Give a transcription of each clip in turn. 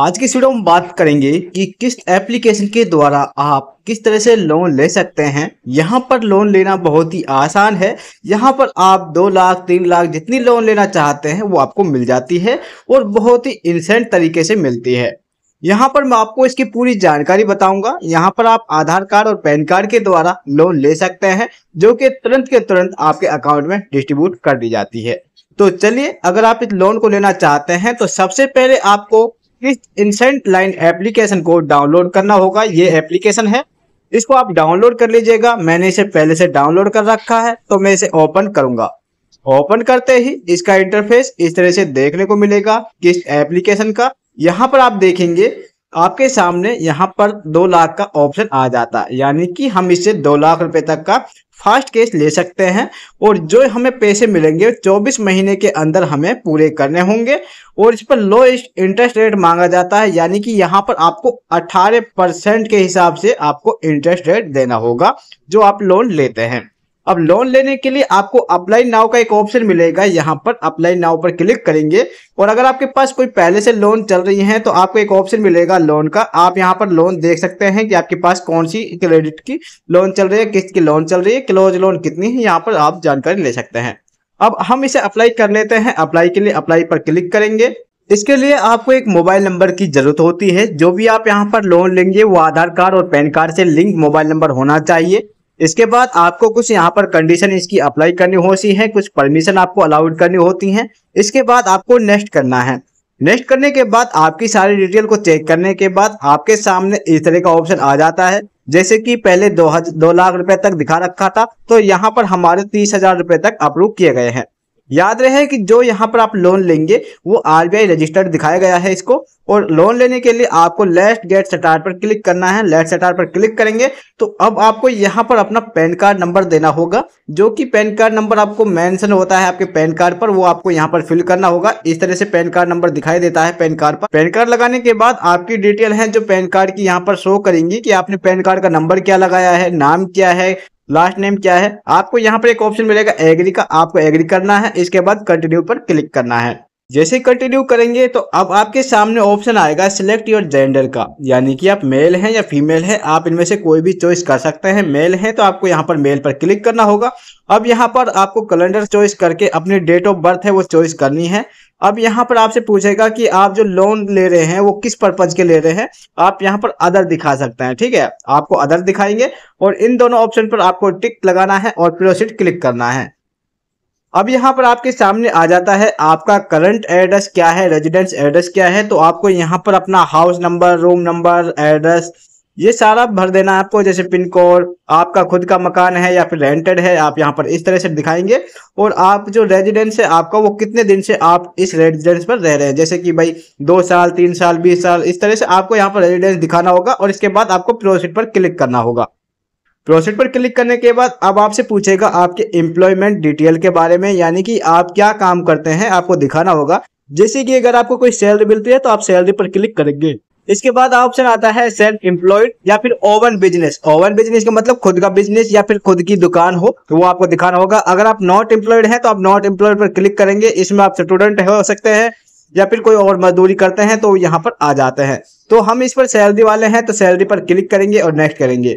आज की वीडियो में बात करेंगे कि किस एप्लीकेशन के द्वारा आप किस तरह से लोन ले सकते हैं यहाँ पर लोन लेना बहुत ही आसान है यहाँ पर आप दो लाख तीन लाख जितनी लोन लेना चाहते हैं वो आपको मिल जाती है और बहुत ही इंसेंट तरीके से मिलती है यहाँ पर मैं आपको इसकी पूरी जानकारी बताऊंगा यहाँ पर आप आधार कार्ड और पैन कार्ड के द्वारा लोन ले सकते हैं जो कि तुरंत के तुरंत आपके अकाउंट में डिस्ट्रीब्यूट कर दी जाती है तो चलिए अगर आप इस लोन को लेना चाहते हैं तो सबसे पहले आपको इस इंसेंट लाइन एप्लीकेशन को डाउनलोड करना होगा ये एप्लीकेशन है इसको आप डाउनलोड कर लीजिएगा मैंने इसे पहले से डाउनलोड कर रखा है तो मैं इसे ओपन करूंगा ओपन करते ही इसका इंटरफेस इस तरह से देखने को मिलेगा किस एप्लीकेशन का यहाँ पर आप देखेंगे आपके सामने यहाँ पर दो लाख का ऑप्शन आ जाता है यानी कि हम इसे दो लाख रुपए तक का फास्ट केस ले सकते हैं और जो हमें पैसे मिलेंगे 24 महीने के अंदर हमें पूरे करने होंगे और इस पर लो इंटरेस्ट रेट मांगा जाता है यानी कि यहाँ पर आपको 18 परसेंट के हिसाब से आपको इंटरेस्ट रेट देना होगा जो आप लोन लेते हैं अब लोन लेने के लिए आपको अप्लाई नाउ का एक ऑप्शन मिलेगा यहाँ पर अप्लाई नाउ पर क्लिक करेंगे और अगर आपके पास कोई पहले से लोन चल रही है तो आपको एक ऑप्शन मिलेगा लोन का आप यहाँ पर लोन देख सकते हैं कि आपके पास कौन सी क्रेडिट की लोन चल रही है किस्त की लोन चल रही है क्लोज लोन कितनी है यहाँ पर आप जानकारी ले सकते हैं अब हम इसे अप्लाई कर लेते हैं अप्लाई के लिए अप्लाई पर क्लिक करेंगे इसके लिए आपको एक मोबाइल नंबर की जरूरत होती है जो भी आप यहाँ पर लोन लेंगे वो आधार कार्ड और पैन कार्ड से लिंक मोबाइल नंबर होना चाहिए इसके बाद आपको कुछ यहाँ पर कंडीशन इसकी अप्लाई करनी होती है कुछ परमिशन आपको अलाउड करनी होती है इसके बाद आपको नेक्स्ट करना है नेक्स्ट करने के बाद आपकी सारी डिटेल को चेक करने के बाद आपके सामने इस तरह का ऑप्शन आ जाता है जैसे कि पहले दो, दो लाख रुपए तक दिखा रखा था तो यहाँ पर हमारे तीस हजार रुपए तक अप्रूव किए गए हैं याद रहे कि जो यहाँ पर आप लोन लेंगे वो आरबीआई रजिस्टर्ड दिखाया गया है इसको और लोन लेने के लिए आपको लेट गेट स्टार्ट पर क्लिक करना है लेट स्टार्ट पर क्लिक करेंगे तो अब आपको यहाँ पर अपना पैन कार्ड नंबर देना होगा जो कि पैन कार्ड नंबर आपको मेंशन होता है आपके पैन कार्ड पर वो आपको यहाँ पर फिल करना होगा इस तरह से पैन कार्ड नंबर दिखाई देता है पैन कार्ड पर पैन कार्ड लगाने के बाद आपकी डिटेल है जो पैन कार्ड की यहाँ पर शो करेंगी कि आपने पैन कार्ड का नंबर क्या लगाया है नाम क्या है लास्ट नेम क्या है आपको यहाँ पर एक ऑप्शन मिलेगा एग्री का आपको एग्री करना है इसके बाद कंटिन्यू पर क्लिक करना है जैसे कंटिन्यू करेंगे तो अब आपके सामने ऑप्शन आएगा सिलेक्ट योर जेंडर का यानी कि आप मेल हैं या फीमेल हैं आप इनमें से कोई भी चॉइस कर सकते हैं मेल हैं तो आपको यहाँ पर मेल पर क्लिक करना होगा अब यहाँ पर आपको कैलेंडर चॉइस करके अपनी डेट ऑफ बर्थ है वो चॉइस करनी है अब यहाँ पर आपसे पूछेगा कि आप जो लोन ले रहे हैं वो किस पर्पज के ले रहे हैं आप यहाँ पर अदर दिखा सकते हैं ठीक है आपको अदर दिखाएंगे और इन दोनों ऑप्शन पर आपको टिक लगाना है और प्रोसीड क्लिक करना है अब यहाँ पर आपके सामने आ जाता है आपका करंट एड्रेस क्या है रेजिडेंस एड्रेस क्या है तो आपको यहाँ पर अपना house number room number address ये सारा भर देना है आपको जैसे पिन कोड आपका खुद का मकान है या फिर रेंटेड है आप यहाँ पर इस तरह से दिखाएंगे और आप जो रेजिडेंस है आपका वो कितने दिन से आप इस रेजिडेंस पर रह रहे हैं जैसे कि भाई दो साल तीन साल बीस साल इस तरह से आपको यहाँ पर रेजिडेंस दिखाना होगा और इसके बाद आपको प्रोसिट पर क्लिक करना होगा प्रोसिट पर क्लिक करने के बाद अब आपसे पूछेगा आपके एम्प्लॉयमेंट डिटेल के बारे में यानी कि आप क्या काम करते हैं आपको दिखाना होगा जैसे कि अगर आपको कोई सैलरी मिलती है तो आप सैलरी पर क्लिक करेंगे इसके बाद ऑप्शन आता है सेल्फ एम्प्लॉयड या फिर ओवन बिजनेस ओवन बिजनेस का मतलब खुद का बिजनेस या फिर खुद की दुकान हो तो वो आपको दिखाना होगा अगर आप नॉट एम्प्लॉयड है तो आप नॉट एम्प्लॉयड पर क्लिक करेंगे इसमें आप स्टूडेंट हो सकते हैं या फिर कोई और मजदूरी करते हैं तो यहाँ पर आ जाते हैं तो हम इस पर सैलरी वाले हैं तो सैलरी पर क्लिक करेंगे और नेक्स्ट करेंगे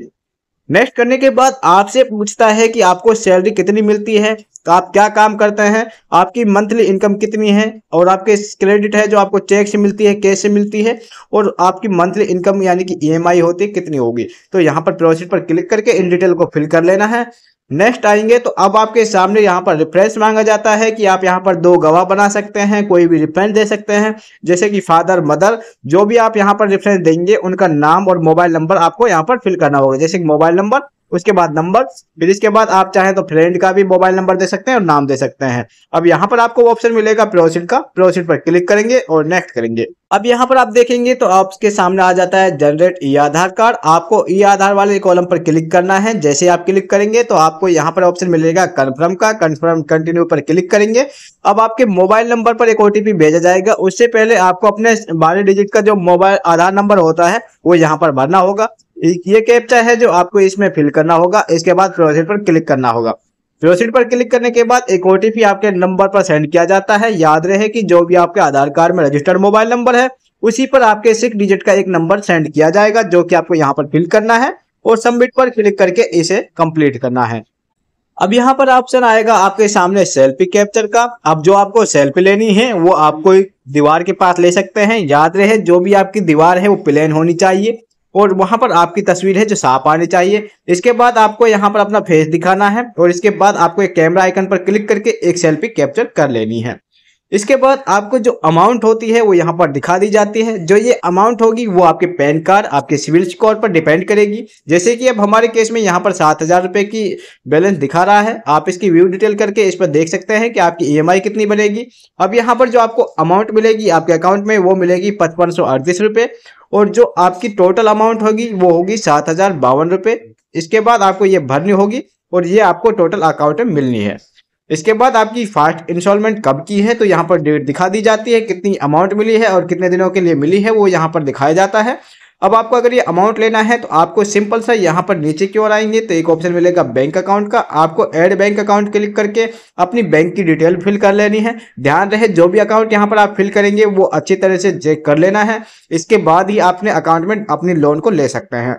नेक्स्ट करने के बाद आपसे पूछता है कि आपको सैलरी कितनी मिलती है तो आप क्या काम करते हैं आपकी मंथली इनकम कितनी है और आपके क्रेडिट है जो आपको चेक से मिलती है कैश से मिलती है और आपकी मंथली इनकम यानी कि ईएमआई e होती है कितनी होगी तो यहाँ पर प्रोसीड पर क्लिक करके इन डिटेल को फिल कर लेना है नेक्स्ट आएंगे तो अब आपके सामने यहाँ पर रेफरेंस मांगा जाता है कि आप यहाँ पर दो गवाह बना सकते हैं कोई भी रिफरेंस दे सकते हैं जैसे कि फादर मदर जो भी आप यहाँ पर रेफरेंस देंगे उनका नाम और मोबाइल नंबर आपको यहाँ पर फिल करना होगा जैसे कि मोबाइल नंबर उसके बाद नंबर फिर इसके बाद आप चाहें तो फ्रेंड का भी मोबाइल नंबर दे सकते हैं और नाम दे सकते हैं अब यहाँ पर आपको ऑप्शन मिलेगा प्रोसीड का प्रोसीड पर क्लिक करेंगे और नेक्स्ट करेंगे अब यहाँ पर आप देखेंगे तो आपके सामने आ जाता है जनरेट ई आधार कार्ड आपको ई आधार वाले कॉलम पर क्लिक करना है जैसे आप क्लिक करेंगे तो आपको यहाँ पर ऑप्शन मिलेगा कन्फर्म का कन्फर्म कंटिन्यू पर क्लिक करेंगे अब आपके मोबाइल नंबर पर एक ओटीपी भेजा जाएगा उससे पहले आपको अपने बारह डिजिट का जो मोबाइल आधार नंबर होता है वो यहाँ पर भरना होगा ये कैप्चा है जो आपको इसमें फिल करना होगा इसके बाद प्रोसीड पर क्लिक करना होगा प्रोसीड पर क्लिक करने के बाद एक ओटीपी आपके नंबर पर सेंड किया जाता है याद रहे कि जो भी आपके आधार कार्ड में रजिस्टर्ड मोबाइल नंबर है उसी पर आपके सिक्स डिजिट का एक नंबर सेंड किया जाएगा जो कि आपको यहाँ पर फिल करना है और सबमिट पर क्लिक करके इसे कंप्लीट करना है अब यहाँ पर ऑप्शन आएगा आपके सामने सेल्फी कैप्चर का अब जो आपको सेल्फी लेनी है वो आपको दीवार के पास ले सकते हैं याद रहे जो भी आपकी दीवार है वो प्लेन होनी चाहिए और वहां पर आपकी तस्वीर है जो साफ आनी चाहिए इसके बाद आपको यहाँ पर अपना फेस दिखाना है और इसके बाद आपको एक कैमरा आइकन पर क्लिक करके एक सेल्फी कैप्चर कर लेनी है इसके बाद आपको जो अमाउंट होती है वो यहाँ पर दिखा दी जाती है जो ये अमाउंट होगी वो आपके पैन कार्ड आपके सिविल स्कोर पर डिपेंड करेगी जैसे कि अब हमारे केस में यहाँ पर सात हज़ार रुपए की बैलेंस दिखा रहा है आप इसकी व्यू डिटेल करके इस पर देख सकते हैं कि आपकी ईएमआई कितनी बनेगी अब यहाँ पर जो आपको अमाउंट मिलेगी आपके अकाउंट में वो मिलेगी पचपन सौ और जो आपकी टोटल अमाउंट होगी वो होगी सात हजार बावन रुपए इसके बाद आपको ये भरनी होगी और ये आपको टोटल अकाउंट में मिलनी है इसके बाद आपकी फास्ट इंस्टॉलमेंट कब की है तो यहाँ पर डेट दिखा दी जाती है कितनी अमाउंट मिली है और कितने दिनों के लिए मिली है वो यहाँ पर दिखाया जाता है अब आपको अगर ये अमाउंट लेना है तो आपको सिंपल सा यहाँ पर नीचे की ओर आएंगे तो एक ऑप्शन मिलेगा बैंक अकाउंट का आपको ऐड बैंक अकाउंट क्लिक करके अपनी बैंक की डिटेल फिल कर लेनी है ध्यान रहे जो भी अकाउंट यहाँ पर आप फिल करेंगे वो अच्छी तरह से चेक कर लेना है इसके बाद ही आपने अकाउंट में अपनी लोन को ले सकते हैं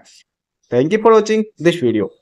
thank you for watching this video